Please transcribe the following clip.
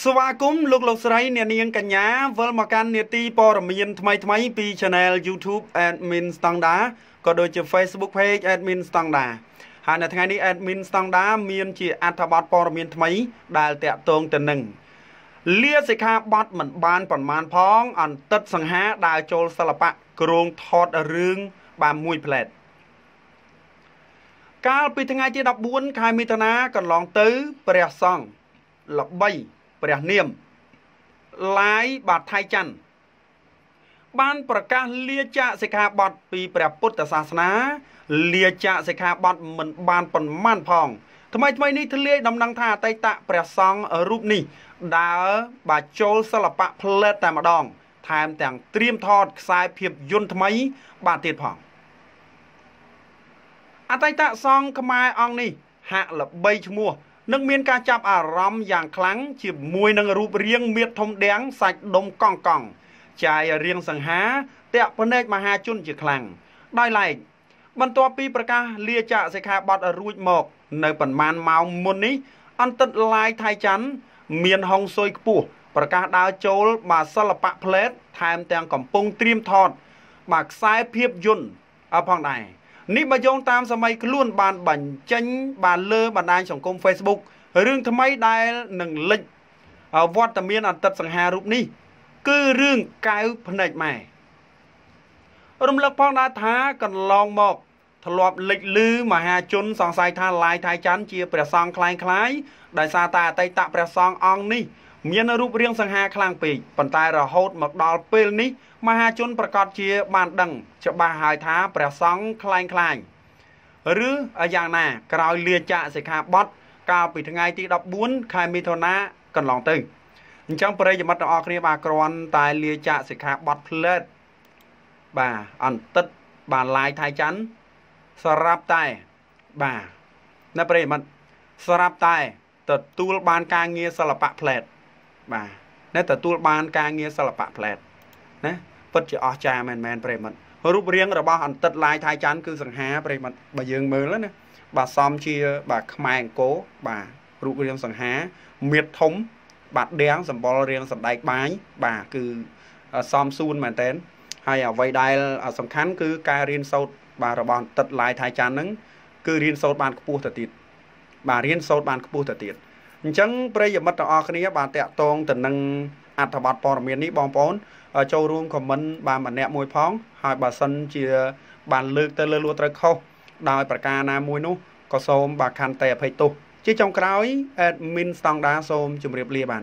ស្វាគមន៍លោកលោកស្រីអ្នកនាងកញ្ញាវិលមកកាន់នេតិព័រមានថ្មីថ្មីពី Channel YouTube Admin Standard ក៏ដូចជា Facebook Page Admin Standard ហើយនៅថ្ងៃនេះ Admin Standard មានជាអត្ថបទព័រមានថ្មីដែលតាក់ទងទៅនឹងលាសិក្ខាបទមិនបានប្រមាណផង អន្តិត សង្ហាដើរចូលសិល្បៈក្រងថតរឿងបានមួយផ្លែតកាលពីថ្ងៃទី14ខែមិថុនាកន្លងទៅព្រះសង្ឃល្បីព្រះនាមឡាយបាទថៃច័ន្ទបានប្រកាសលាចាកសិក្ខាបទពី ព្រះពុទ្ធសាសនា លាចាកសិក្ខាបទមិនបានប៉ុន្មានផង ថ្មីថ្មីនេះធ្លាយដំណឹងថាអតីតព្រះសង្ឃរូបនេះ ដើរបាទចូលសិល្បៈផ្លែតតែម្ដង ថែមទាំងត្រៀមថតខ្សែភាពយន្តថ្មីបាទទៀតផងអតីតសង្ឃខ្មែរអង្គនេះហាក់ល្បីឈ្មោះនឹងមានការចាប់អារម្មណ៍យ៉ាងខ្លាំងជាមួយនឹងរូបរាងមៀតធំដាំងសាច់ដុំកង់កង់ចាយរាងសង្ហាតាក់ភ្នែកមហាជនជាខ្លាំងដោយឡែកបន្ទាប់ពីប្រកាសលាចាកសិក្ខាបទរួចមក នៅប្រមាណម៉ោងមុននេះអន្តិតឡាយថៃច័ន្ទមានហុងស៊ុយខ្ពស់ប្រកាសដើរចូល បាសិល្បៈផ្លេត ថែមទាំងកំពុងត្រៀមថតបាខ្សែភាពយន្តផងដែរនេះបើយោងតាមសម័យខ្លួនបានបញ្ចេញបានលើបណ្ដាញសង្គម Facebook រឿងថ្មីដែលនឹងលេចវត្តមានអតីតសង្ហារូបនេះ គឺរឿងកៅភ្នែកម៉ែរំលឹកផងដែរថាកន្លងមកធ្លាប់លេចលឺមហាជនសង្ស័យថាឡាយថៃច័ន្ទជាព្រះសង្ឃคล้ายคล้ายដោយសារតែអតីតព្រះសង្ឃអង្គនេះមានរូបរាងសង្ហាខ្លាំងពេកប៉ុន្តែរហូតមកដល់ពេលនេះមហាជនប្រកាសជាបានដឹង ច្បាស់ហើយថាព្រះសង្ឃខ្លាញ់ខ្លាញ់ឬយ៉ាងណាក្រោយលាចាកសិក្ខាបទកាលពីថ្ងៃទី14ខែមិថុនាកន្លងទៅអញ្ចឹងប្រិយមិត្តទាំងអស់គ្នាបាទគ្រាន់តែលាចាកសិក្ខាបទផ្លែតបាទអន្តិតបាទឡាយថៃច័ន្ទសរាប់តែបាទណាប្រិយមិត្តសរាប់តែទទួលបានការងារសិល្បៈផ្លែតបាទដែលទទួលបាន ការងារសិល្បៈផ្លែតណាពិតជាអស្ចារ្យមែនមែនប្រិមិត្តរូបរាងរបស់អន្តិតឡាយថៃច័ន្ទគឺសង្ហាប្រិមិត្តបើយើងមើលណាបាទសំជា បាទខ្មែរអង្គរបាទរូបរាងសង្ហាមៀតធំ បាទដៀងសម្បល់រាងសម្ដែកបាយបាទគឺសំសួនមែនតើហើយអ្វីដែលសំខាន់គឺការរៀនសូត្របាទរបស់អន្តិតឡាយថៃច័ន្ទហ្នឹងគឺរៀនសូត្របានខ្ពស់ទៅទៀតបាទរៀនសូត្របានខ្ពស់ទៅទៀតអញ្ចឹងប្រិយមិត្តទាំងអស់គ្នាបានតាក់ទងទៅនឹងអត្ថបទព័ត៌មាននេះបងប្អូនចូលរួមខមមិនបានម្នាក់មួយផង ហើយបើសិនជា បានលើកទៅលើលួត្រូវខុសដោយប្រការណាមួយនោះក៏សូម បាទខន្តីអភ័យទោសជាចុងក្រោយ admin ស្តង់ដាសូមជម្រាបលាបាទ